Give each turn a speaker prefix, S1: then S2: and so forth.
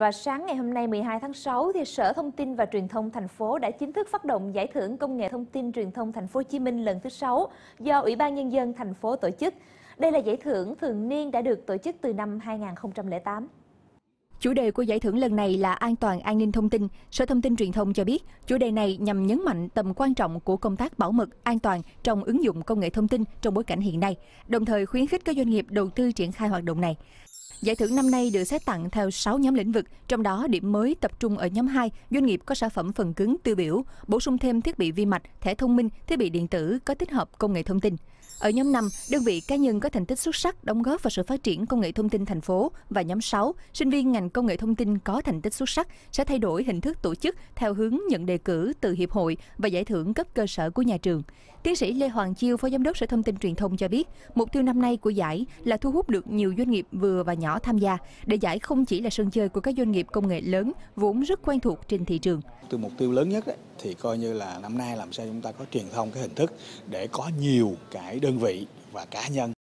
S1: Và sáng ngày hôm nay 12 tháng 6 thì Sở Thông tin và Truyền thông thành phố đã chính thức phát động giải thưởng công nghệ thông tin truyền thông thành phố Hồ Chí Minh lần thứ 6 do Ủy ban nhân dân thành phố tổ chức. Đây là giải thưởng thường niên đã được tổ chức từ năm 2008.
S2: Chủ đề của giải thưởng lần này là an toàn an ninh thông tin. Sở Thông tin Truyền thông cho biết, chủ đề này nhằm nhấn mạnh tầm quan trọng của công tác bảo mật an toàn trong ứng dụng công nghệ thông tin trong bối cảnh hiện nay, đồng thời khuyến khích các doanh nghiệp đầu tư triển khai hoạt động này. Giải thưởng năm nay được xét tặng theo 6 nhóm lĩnh vực, trong đó điểm mới tập trung ở nhóm 2, doanh nghiệp có sản phẩm phần cứng tiêu biểu, bổ sung thêm thiết bị vi mạch, thẻ thông minh, thiết bị điện tử có tích hợp công nghệ thông tin. Ở nhóm 5, đơn vị cá nhân có thành tích xuất sắc đóng góp vào sự phát triển công nghệ thông tin thành phố và nhóm 6, sinh viên ngành công nghệ thông tin có thành tích xuất sắc sẽ thay đổi hình thức tổ chức theo hướng nhận đề cử từ hiệp hội và giải thưởng cấp cơ sở của nhà trường. Tiến sĩ Lê Hoàng Chiêu, Phó Giám đốc Sở Thông tin Truyền thông cho biết, mục tiêu năm nay của giải là thu hút được nhiều doanh nghiệp vừa và nhỏ tham gia, để giải không chỉ là sân chơi của các doanh nghiệp công nghệ lớn vốn rất quen thuộc trên thị trường.
S3: Từ mục tiêu lớn nhất ấy, thì coi như là năm nay làm sao chúng ta có truyền thông cái hình thức để có nhiều cái đơn vị và cá nhân